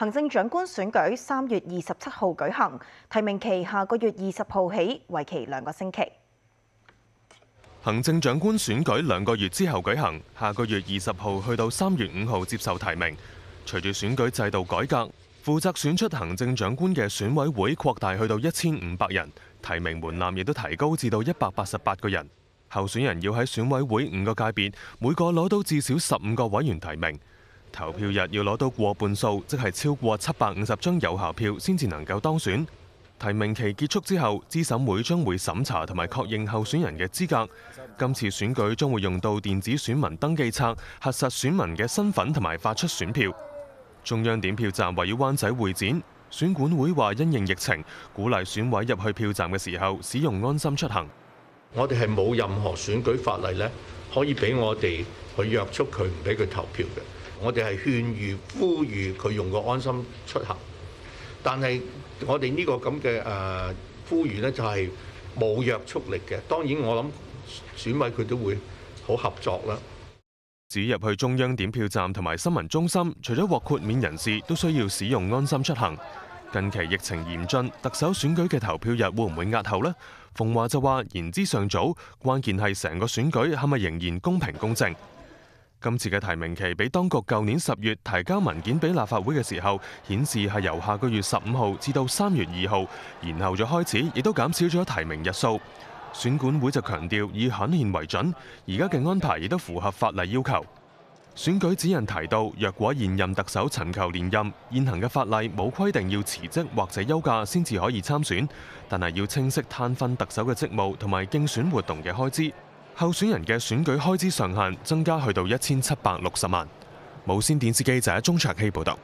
行政长官选举三月二十七号举行，提名期下个月二十号起，为期两个星期。行政长官选举两个月之后举行，下个月二十号去到三月五号接受提名。随住选举制度改革，负责选出行政长官嘅选委会扩大去到一千五百人，提名门槛亦都提高至到一百八十八个人。候选人要喺选委会五个界别每个攞到至少十五个委员提名。投票日要攞到過半數，即係超過七百五十張有效票，先至能夠當選。提名期結束之後，資審會將會審查同埋確認候選人嘅資格。今次選舉將會用到電子選民登記冊，核實選民嘅身份同埋發出選票。中央點票站位于湾仔會展，選管會話因應疫情，鼓勵選委入去票站嘅時候使用安心出行。我哋係冇任何選舉法例咧，可以俾我哋去約束佢唔俾佢投票嘅。我哋係勸喻、呼籲佢用個安心出行，但係我哋呢個咁嘅誒呼籲呢，就係冇約束力嘅。當然，我諗選委佢都會好合作啦。只入去中央點票站同埋新聞中心，除咗獲豁免人士，都需要使用安心出行。近期疫情嚴峻，特首選舉嘅投票日會唔會押後呢？馮華就話：言之尚早，關鍵係成個選舉係咪仍然公平公正？今次嘅提名期比當局舊年十月提交文件俾立法會嘅時候，顯示係由下個月十五號至到三月二號，然後再開始，亦都減少咗提名日數。選管會就強調以肯宪為準，而家嘅安排亦都符合法例要求。選舉指引提到，若果現任特首尋求連任，現行嘅法例冇規定要辭職或者休假先至可以參選，但係要清晰攤分特首嘅職務同埋競選活動嘅開支。候选人嘅選舉開支上限增加去到一千七百六十萬。無線電視機者鐘卓希報道。